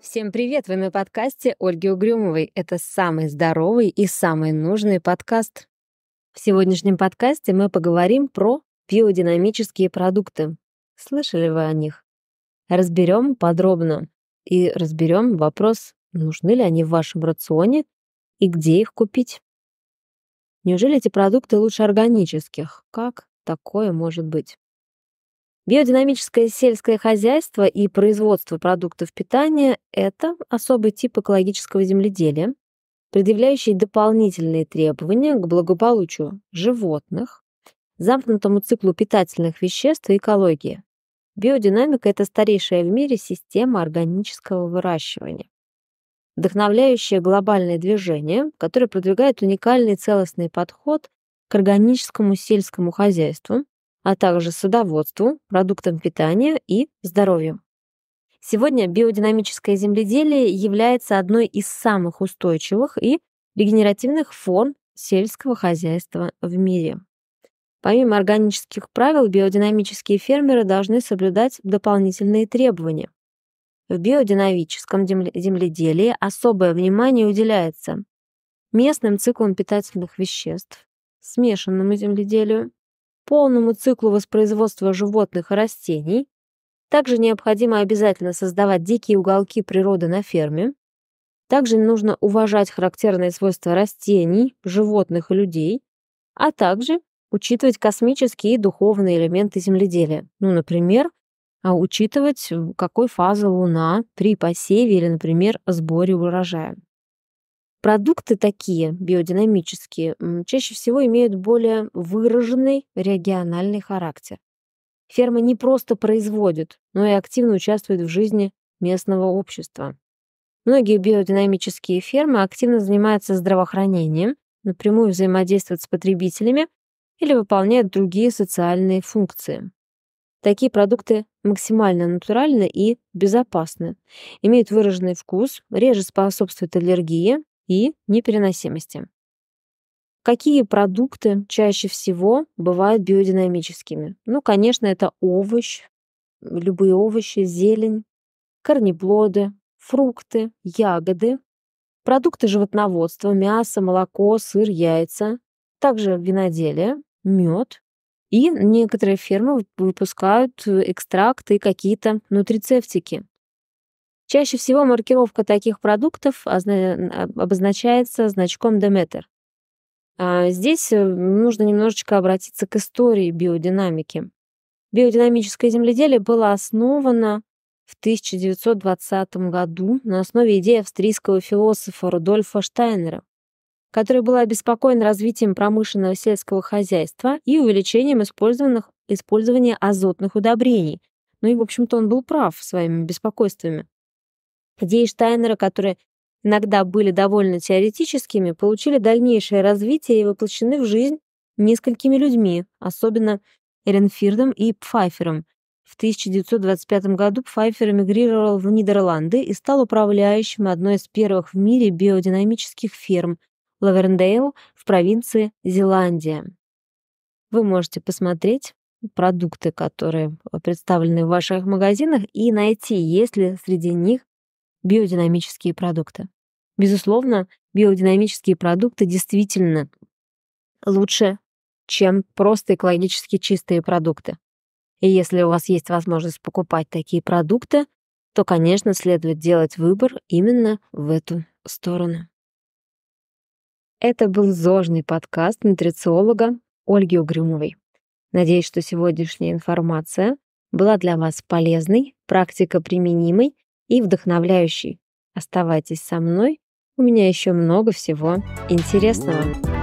Всем привет! Вы на подкасте Ольги Угрюмовой. Это самый здоровый и самый нужный подкаст. В сегодняшнем подкасте мы поговорим про биодинамические продукты. Слышали вы о них? Разберем подробно и разберем вопрос, нужны ли они в вашем рационе и где их купить. Неужели эти продукты лучше органических? Как такое может быть. Биодинамическое сельское хозяйство и производство продуктов питания – это особый тип экологического земледелия, предъявляющий дополнительные требования к благополучию животных, замкнутому циклу питательных веществ и экологии. Биодинамика – это старейшая в мире система органического выращивания, вдохновляющая глобальное движение, которое продвигает уникальный целостный подход к органическому сельскому хозяйству, а также садоводству, продуктам питания и здоровью. Сегодня биодинамическое земледелие является одной из самых устойчивых и регенеративных форм сельского хозяйства в мире. Помимо органических правил, биодинамические фермеры должны соблюдать дополнительные требования. В биодинамическом земледелии особое внимание уделяется местным циклам питательных веществ, смешанному земледелию, полному циклу воспроизводства животных и растений, также необходимо обязательно создавать дикие уголки природы на ферме, также нужно уважать характерные свойства растений, животных и людей, а также учитывать космические и духовные элементы земледелия. Ну, например, а учитывать, какой фазы Луна при посеве или, например, сборе урожая. Продукты такие, биодинамические, чаще всего имеют более выраженный региональный характер. Ферма не просто производит, но и активно участвует в жизни местного общества. Многие биодинамические фермы активно занимаются здравоохранением, напрямую взаимодействуют с потребителями или выполняют другие социальные функции. Такие продукты максимально натуральны и безопасны, имеют выраженный вкус, реже способствуют аллергии, и непереносимости. Какие продукты чаще всего бывают биодинамическими? Ну, конечно, это овощ, любые овощи, зелень, корнеплоды, фрукты, ягоды, продукты животноводства, мясо, молоко, сыр, яйца, также виноделие, мед. И некоторые фермы выпускают э, экстракты и какие-то нутрицептики. Чаще всего маркировка таких продуктов а, обозначается значком Деметр. А здесь э, нужно немножечко обратиться к истории биодинамики. Биодинамическое земледелие было основано в 1920 году на основе идеи австрийского философа Рудольфа Штайнера, который был обеспокоен развитием промышленного сельского хозяйства и увеличением использования азотных удобрений. Ну и, в общем-то, он был прав своими беспокойствами. Идеи Штайнера, которые иногда были довольно теоретическими, получили дальнейшее развитие и воплощены в жизнь несколькими людьми, особенно Эренфирдом и Пфайфером. В 1925 году Пфайфер эмигрировал в Нидерланды и стал управляющим одной из первых в мире биодинамических ферм Лаверндейл в провинции Зеландия. Вы можете посмотреть продукты, которые представлены в ваших магазинах, и найти, есть ли среди них биодинамические продукты. Безусловно, биодинамические продукты действительно лучше, чем просто экологически чистые продукты. И если у вас есть возможность покупать такие продукты, то, конечно, следует делать выбор именно в эту сторону. Это был зожный подкаст нутрициолога Ольги Угрюмовой. Надеюсь, что сегодняшняя информация была для вас полезной, практика применимой и вдохновляющий. Оставайтесь со мной, у меня еще много всего интересного.